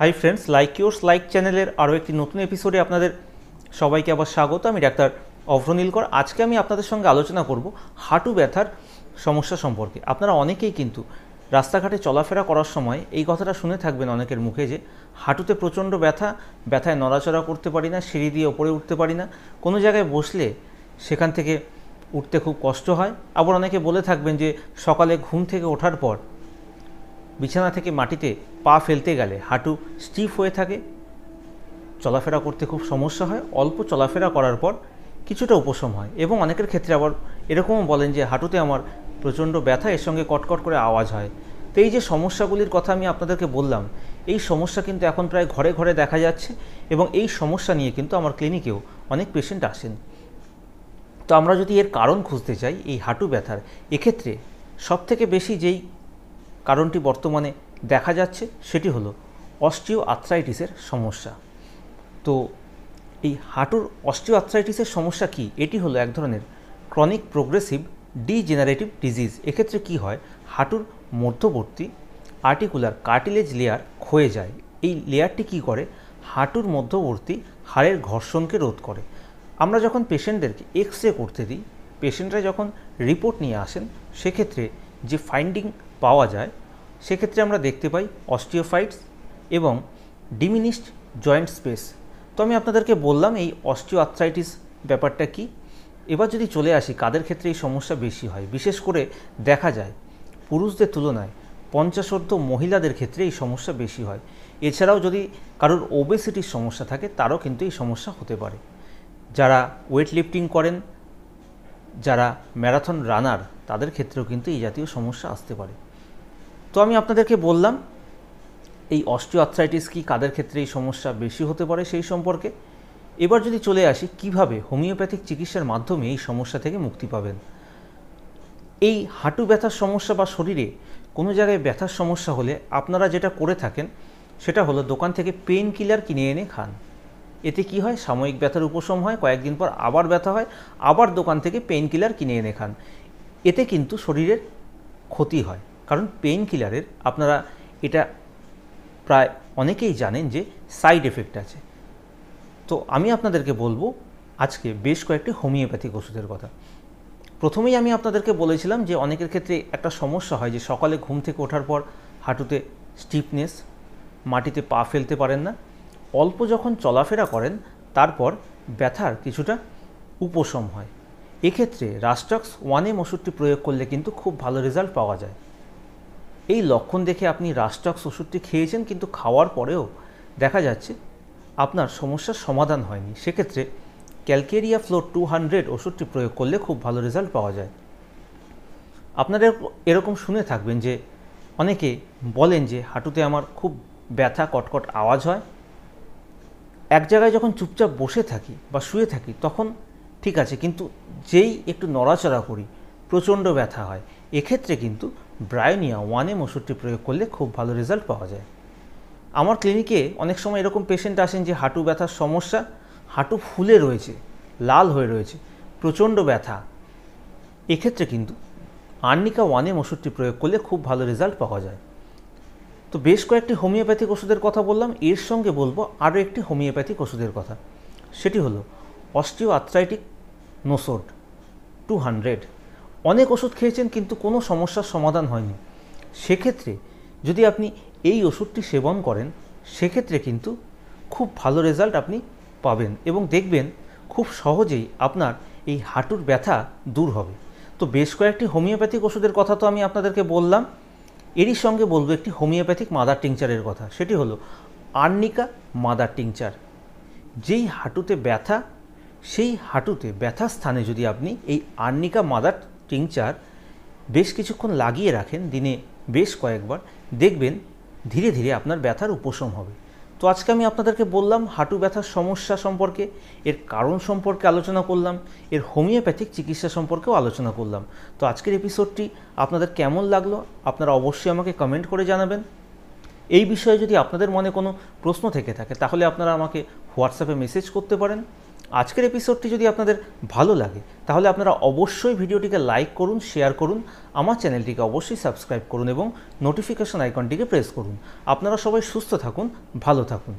high friends like yours like চ্যানেলের আরও একটি নতুন এপিসোডে আপনাদের সবাইকে আবার স্বাগত আমি ডাক্তার অভ্রনীলকর আজকে আমি আপনাদের সঙ্গে আলোচনা করব হাঁটু ব্যথার সমস্যা সম্পর্কে আপনারা অনেকেই কিন্তু রাস্তাঘাটে চলাফেরা করার সময় এই কথাটা শুনে থাকবেন অনেকের মুখে যে হাঁটুতে প্রচণ্ড ব্যথা ব্যথায় নড়াচড়া করতে পারি না সিঁড়ি দিয়ে ওপরে উঠতে পারি না কোনো জায়গায় বসলে সেখান থেকে উঠতে খুব কষ্ট হয় আবার অনেকে বলে থাকবেন যে সকালে ঘুম থেকে ওঠার পর বিছানা থেকে মাটিতে পা ফেলতে গেলে হাঁটু স্টিফ হয়ে থাকে চলাফেরা করতে খুব সমস্যা হয় অল্প চলাফেরা করার পর কিছুটা উপশম হয় এবং অনেকের ক্ষেত্রে আবার এরকমও বলেন যে হাঁটুতে আমার প্রচণ্ড ব্যথা এর সঙ্গে কটকট করে আওয়াজ হয় তো এই যে সমস্যাগুলির কথা আমি আপনাদেরকে বললাম এই সমস্যা কিন্তু এখন প্রায় ঘরে ঘরে দেখা যাচ্ছে এবং এই সমস্যা নিয়ে কিন্তু আমার ক্লিনিকেও অনেক পেশেন্ট আসেন তো আমরা যদি এর কারণ খুঁজতে চাই এই হাঁটু ব্যথার এক্ষেত্রে সবথেকে বেশি যেই কারণটি বর্তমানে দেখা যাচ্ছে সেটি হলো অস্ট্রিও আর্থ্রাইটিসের সমস্যা তো এই হাঁটুর অস্ট্রিও আর্থ্রাইটিসের সমস্যা কি এটি হলো এক ধরনের ক্রনিক প্রোগ্রেসিভ ডিজেনারেটিভ ডিজিজ এক্ষেত্রে কি হয় হাঁটুর মধ্যবর্তী আর্টিকুলার কার্টিলেজ লেয়ার ক্ষয়ে যায় এই লেয়ারটি কি করে হাঁটুর মধ্যবর্তী হাড়ের ঘর্ষণকে রোধ করে আমরা যখন পেশেন্টদেরকে এক্স রে করতে দিই পেশেন্টরা যখন রিপোর্ট নিয়ে আসেন সেক্ষেত্রে যে ফাইন্ডিং পাওয়া যায় সেক্ষেত্রে আমরা দেখতে পাই অস্টিওফাইটস এবং ডিমিনিশড জয়েন্ট স্পেস তো আমি আপনাদেরকে বললাম এই অস্টিও ব্যাপারটা কি এবার যদি চলে আসি কাদের ক্ষেত্রে এই সমস্যা বেশি হয় বিশেষ করে দেখা যায় পুরুষদের তুলনায় পঞ্চাশোর্ধ মহিলাদের ক্ষেত্রে এই সমস্যা বেশি হয় এছাড়াও যদি কারোর ওবেসিটির সমস্যা থাকে তারও কিন্তু এই সমস্যা হতে পারে যারা ওয়েট লিফটিং করেন যারা ম্যারাথন রানার তাদের ক্ষেত্রেও কিন্তু এই জাতীয় সমস্যা আসতে পারে তো আমি আপনাদেরকে বললাম এই অস্টিওআর্থ্রাইটিস কি কাদের ক্ষেত্রে এই সমস্যা বেশি হতে পারে সেই সম্পর্কে এবার যদি চলে আসি কিভাবে হোমিওপ্যাথিক চিকিৎসার মাধ্যমে এই সমস্যা থেকে মুক্তি পাবেন এই হাঁটু ব্যথার সমস্যা বা শরীরে কোনো জায়গায় ব্যথার সমস্যা হলে আপনারা যেটা করে থাকেন সেটা হলো দোকান থেকে পেন কিলার কিনে এনে খান এতে কি হয় সাময়িক ব্যথার উপশম হয় কয়েকদিন পর আবার ব্যথা হয় আবার দোকান থেকে পেন কিলার কিনে এনে খান এতে কিন্তু শরীরের ক্ষতি হয় কারণ পেইন কিলারের আপনারা এটা প্রায় অনেকেই জানেন যে সাইড এফেক্ট আছে তো আমি আপনাদেরকে বলবো আজকে বেশ কয়েকটি হোমিওপ্যাথিক ওষুধের কথা প্রথমেই আমি আপনাদেরকে বলেছিলাম যে অনেকের ক্ষেত্রে একটা সমস্যা হয় যে সকালে ঘুম থেকে ওঠার পর হাঁটুতে স্টিফনেস মাটিতে পা ফেলতে পারেন না অল্প যখন চলাফেরা করেন তারপর ব্যথার কিছুটা উপশম হয় এক্ষেত্রে রাস্টক্স ওয়ান এম ওষুধটি প্রয়োগ করলে কিন্তু খুব ভালো রেজাল্ট পাওয়া যায় এই লক্ষণ দেখে আপনি রাস্টক্স ওষুধটি খেয়েছেন কিন্তু খাওয়ার পরেও দেখা যাচ্ছে আপনার সমস্যার সমাধান হয়নি সেক্ষেত্রে ক্যালকেরিয়া ফ্লোর টু হান্ড্রেড ওষুধটি প্রয়োগ করলে খুব ভালো রেজাল্ট পাওয়া যায় আপনারা এরকম শুনে থাকবেন যে অনেকে বলেন যে হাঁটুতে আমার খুব ব্যথা কটকট আওয়াজ হয় এক জায়গায় যখন চুপচাপ বসে থাকি বা শুয়ে থাকি তখন ঠিক আছে কিন্তু যেই একটু নড়াচড়া করি প্রচণ্ড ব্যথা হয় এক্ষেত্রে কিন্তু ব্রায়োনিয়া ওয়ানে মসুরটি ওষুধটি প্রয়োগ করলে খুব ভালো রেজাল্ট পাওয়া যায় আমার ক্লিনিকে অনেক সময় এরকম পেশেন্ট আসেন যে হাঁটু ব্যথার সমস্যা হাঁটু ফুলে রয়েছে লাল হয়ে রয়েছে প্রচণ্ড ব্যথা এক্ষেত্রে কিন্তু আর্নিকা ওয়ানে মসুরটি ওষুধটি প্রয়োগ করলে খুব ভালো রেজাল্ট পাওয়া যায় তো বেশ কয়েকটি হোমিওপ্যাথিক ওষুধের কথা বললাম এর সঙ্গে বলবো আরও একটি হোমিওপ্যাথিক ওষুধের কথা সেটি হলো osteoarthritic nosode two hundred অনেক ওষুধ খেয়েছেন কিন্তু কোনো সমস্যার সমাধান হয়নি সেক্ষেত্রে যদি আপনি এই ওষুধটি সেবন করেন সেক্ষেত্রে কিন্তু খুব ভালো রেজাল্ট আপনি পাবেন এবং দেখবেন খুব সহজেই আপনার এই হাঁটুর ব্যথা দূর হবে তো বেশ কয়েকটি হোমিওপ্যাথিক ওষুধের কথা তো আমি আপনাদেরকে বললাম এরই সঙ্গে বলবো একটি হোমিওপ্যাথিক মাদার টিংচারের কথা সেটি হলো আর্নিকা মাদার টিংচার যেই হাঁটুতে ব্যথা সেই হাঁটুতে ব্যথা স্থানে যদি আপনি এই আর্নিকা মাদার টিংচার বেশ কিছুক্ষণ লাগিয়ে রাখেন দিনে বেশ কয়েকবার দেখবেন ধীরে ধীরে আপনার ব্যথার উপশম হবে তো আজকে আমি আপনাদেরকে বললাম হাঁটু ব্যথার সমস্যা সম্পর্কে এর কারণ সম্পর্কে আলোচনা করলাম এর হোমিওপ্যাথিক চিকিৎসা সম্পর্কেও আলোচনা করলাম তো আজকের এপিসোডটি আপনাদের কেমন লাগলো আপনারা অবশ্যই আমাকে কমেন্ট করে জানাবেন এই বিষয়ে যদি আপনাদের মনে কোনো প্রশ্ন থেকে থাকে তাহলে আপনারা আমাকে হোয়াটসঅ্যাপে মেসেজ করতে পারেন আজকের এপিসোডটি যদি আপনাদের ভালো লাগে তাহলে আপনারা অবশ্যই ভিডিওটিকে লাইক করুন শেয়ার করুন আমার চ্যানেলটিকে অবশ্যই সাবস্ক্রাইব করুন এবং নোটিফিকেশন আইকনটিকে প্রেস করুন আপনারা সবাই সুস্থ থাকুন ভালো থাকুন